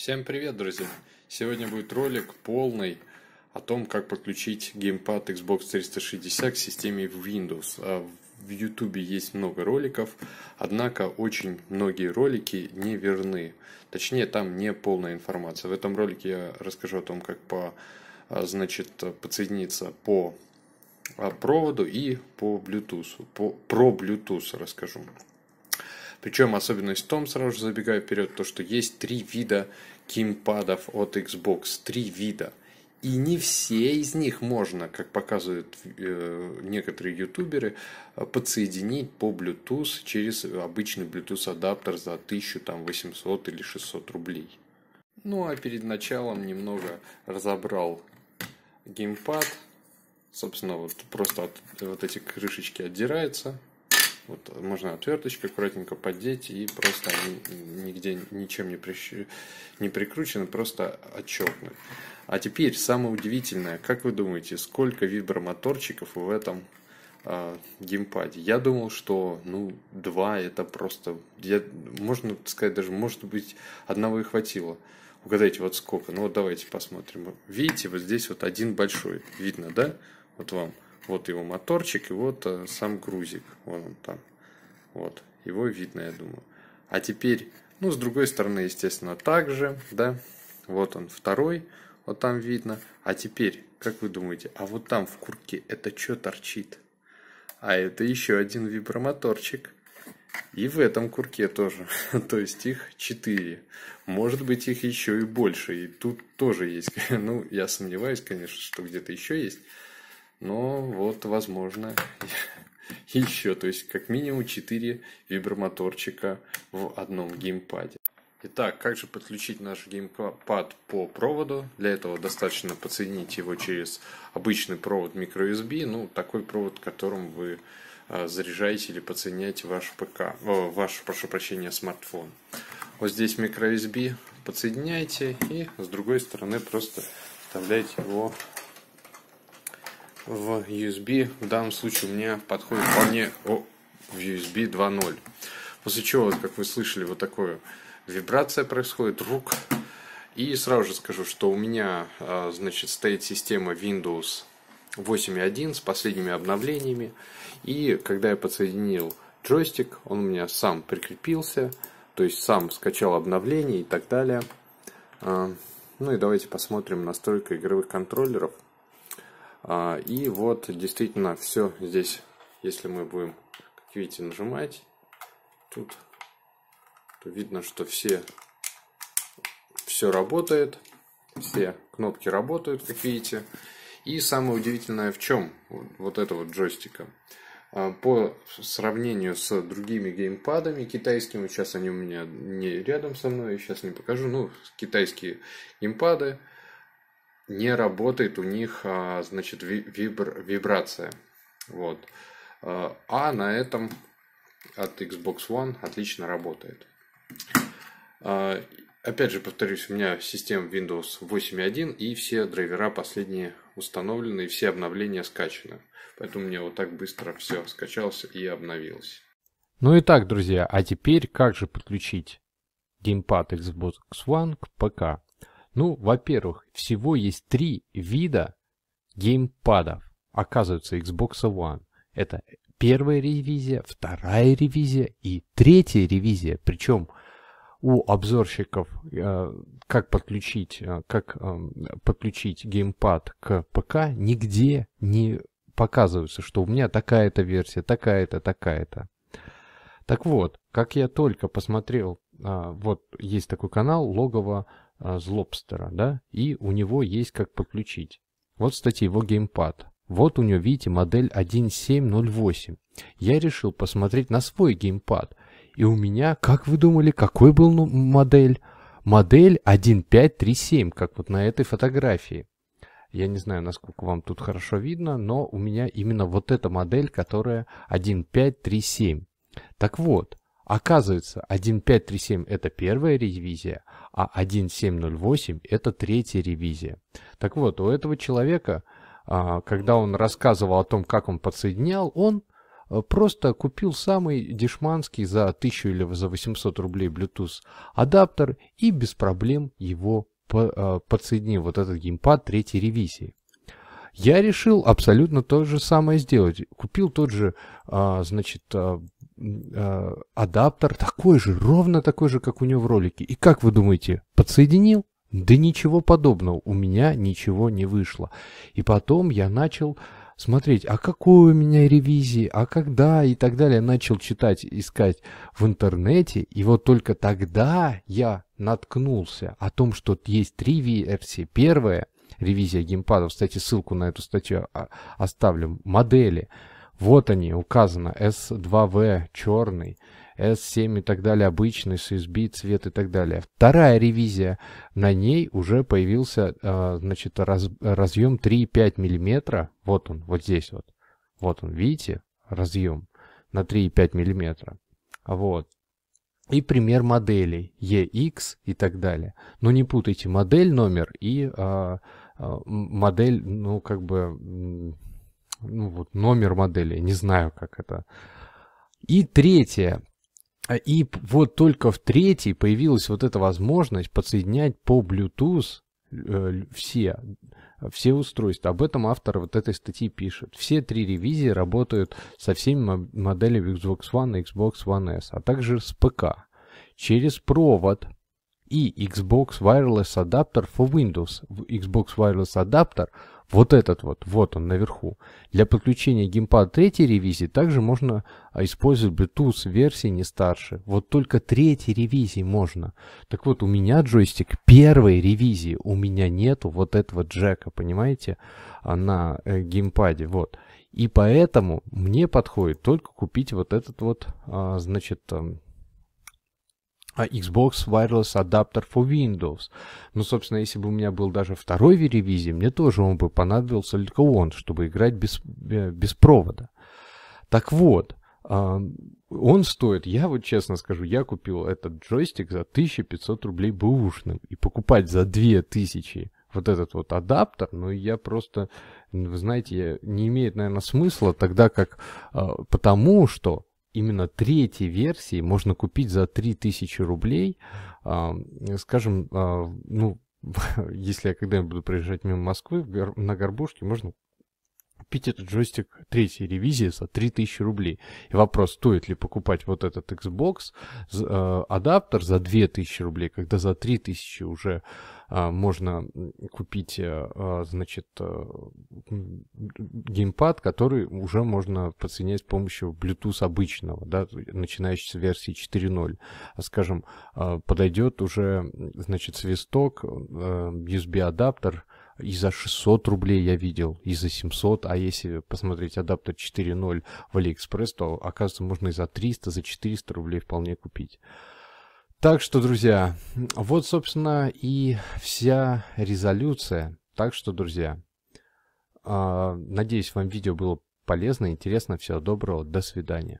Всем привет, друзья! Сегодня будет ролик полный о том, как подключить геймпад Xbox 360 к системе Windows. А в YouTube есть много роликов, однако очень многие ролики не верны. Точнее, там не полная информация. В этом ролике я расскажу о том, как по, а, значит, подсоединиться по а, проводу и по Bluetooth. По, про Bluetooth расскажу. Причем особенность в том, сразу же забегая вперед, то что есть три вида геймпадов от Xbox. Три вида. И не все из них можно, как показывают э, некоторые ютуберы, э, подсоединить по Bluetooth через обычный Bluetooth адаптер за 1800 или 600 рублей. Ну а перед началом немного разобрал геймпад. Собственно, вот просто от, вот эти крышечки отдираются, вот можно отверточкой аккуратненько поддеть и просто нигде ничем не, прищ... не прикручены, просто отщелкнуть. А теперь самое удивительное, как вы думаете, сколько вибромоторчиков в этом э, геймпаде? Я думал, что ну два это просто, я, можно сказать даже, может быть одного и хватило. Угадайте, вот сколько? Ну вот давайте посмотрим. Видите, вот здесь вот один большой, видно, да? Вот вам. Вот его моторчик и вот э, сам грузик. Вон он там. Вот. Его видно, я думаю. А теперь, ну, с другой стороны, естественно, также, да. Вот он второй. Вот там видно. А теперь, как вы думаете, а вот там в куртке это что торчит? А это еще один вибромоторчик. И в этом курке тоже. То есть их четыре. Может быть их еще и больше. И тут тоже есть. Ну, я сомневаюсь, конечно, что где-то еще есть но ну, вот, возможно, еще, то есть как минимум 4 вибромоторчика в одном геймпаде. Итак, как же подключить наш геймпад по проводу? Для этого достаточно подсоединить его через обычный провод Micro USB, ну, такой провод, которым вы а, заряжаете или подсоединяете ваш ПК, ваш, прошу прощения, смартфон. Вот здесь Micro USB, подсоединяете и с другой стороны просто вставляете его в USB. В данном случае у меня подходит вполне О, в USB 2.0. После чего, как вы слышали, вот такая вибрация происходит, рук. И сразу же скажу, что у меня а, значит, стоит система Windows 8.1 с последними обновлениями. И когда я подсоединил джойстик, он у меня сам прикрепился, то есть сам скачал обновление и так далее. А, ну и давайте посмотрим настройка игровых контроллеров. А, и вот действительно все здесь, если мы будем, как видите, нажимать, тут то видно, что все все работает, все кнопки работают, как видите. И самое удивительное в чем вот это вот джойстика. А, по сравнению с другими геймпадами китайскими, сейчас они у меня не рядом со мной, сейчас не покажу, ну, китайские геймпады, не работает у них, а, значит, вибр, вибрация. Вот. А, а на этом от Xbox One отлично работает. А, опять же, повторюсь, у меня система Windows 8.1 и все драйвера последние установлены, и все обновления скачаны. Поэтому мне вот так быстро все скачалось и обновилось. Ну и так, друзья, а теперь как же подключить геймпад Xbox One к ПК? Ну, во-первых, всего есть три вида геймпадов, оказывается, Xbox One. Это первая ревизия, вторая ревизия и третья ревизия. Причем у обзорщиков, э, как подключить, э, как эм, подключить геймпад к ПК, нигде не показывается, что у меня такая-то версия, такая-то, такая-то. Так вот, как я только посмотрел, э, вот есть такой канал, логово а, злобстера, да, и у него есть как подключить. Вот, кстати, его геймпад. Вот у него, видите, модель 1708. Я решил посмотреть на свой геймпад. И у меня, как вы думали, какой был ну, модель? Модель 1537, как вот на этой фотографии. Я не знаю, насколько вам тут хорошо видно, но у меня именно вот эта модель, которая 1537. Так вот, Оказывается, 1537 это первая ревизия, а 1708 это третья ревизия. Так вот, у этого человека, а, когда он рассказывал о том, как он подсоединял, он э, просто купил самый дешманский за 1000 или за 800 рублей Bluetooth адаптер и без проблем его э, подсоединил, вот этот геймпад третьей ревизии. Я решил абсолютно то же самое сделать. Купил тот же, а, значит, а, Э, адаптер такой же, ровно такой же, как у него в ролике. И как вы думаете, подсоединил? Да ничего подобного, у меня ничего не вышло. И потом я начал смотреть, а какой у меня ревизии, а когда и так далее. Начал читать, искать в интернете, и вот только тогда я наткнулся о том, что есть три версии. Первая ревизия геймпадов, кстати, ссылку на эту статью а, оставлю, модели – вот они, указано, S2V черный, S7 и так далее, обычный, с USB цвет и так далее. Вторая ревизия, на ней уже появился э, значит, раз, разъем 3,5 мм, вот он, вот здесь вот, вот он, видите, разъем на 3,5 мм, вот. И пример моделей EX и так далее. Но не путайте модель номер и э, э модель, ну как бы ну, вот номер модели, не знаю, как это. И третье. А, и вот только в третьей появилась вот эта возможность подсоединять по Bluetooth э, все, все устройства. Об этом автор вот этой статьи пишет. Все три ревизии работают со всеми моделями Xbox One и Xbox One S, а также с ПК. Через провод – и Xbox Wireless Adapter for Windows. Xbox Wireless Adapter, вот этот вот, вот он наверху. Для подключения геймпад третьей ревизии также можно а, использовать Bluetooth версии не старше. Вот только третьей ревизии можно. Так вот, у меня джойстик первой ревизии, у меня нету вот этого джека, понимаете, а, на э, геймпаде, вот. И поэтому мне подходит только купить вот этот вот, а, значит, а Xbox Wireless Adapter for Windows. Но, ну, собственно, если бы у меня был даже второй в мне тоже он бы понадобился только он, чтобы играть без, э, без провода. Так вот, а, он стоит, я вот честно скажу, я купил этот джойстик за 1500 рублей бэушным. И покупать за 2000 вот этот вот адаптер, ну я просто, вы знаете, не имеет, наверное, смысла тогда как, а, потому что именно третьей версии можно купить за 3000 рублей, а, скажем, а, ну, если я когда-нибудь буду приезжать мимо Москвы на горбушке, можно купить этот джойстик третьей ревизии за 3000 рублей. И вопрос, стоит ли покупать вот этот Xbox э, адаптер за 2000 рублей, когда за 3000 уже э, можно купить, э, э, значит, э, геймпад, который уже можно подсоединять с помощью Bluetooth обычного, да, начинающей с версии 4.0. А, скажем, э, подойдет уже, значит, свисток, э, USB-адаптер, и за 600 рублей я видел, и за 700, а если посмотреть адаптер 4.0 в Алиэкспресс, то, оказывается, можно и за 300, за 400 рублей вполне купить. Так что, друзья, вот, собственно, и вся резолюция. Так что, друзья, а, надеюсь, вам видео было полезно, интересно. Всего доброго, до свидания.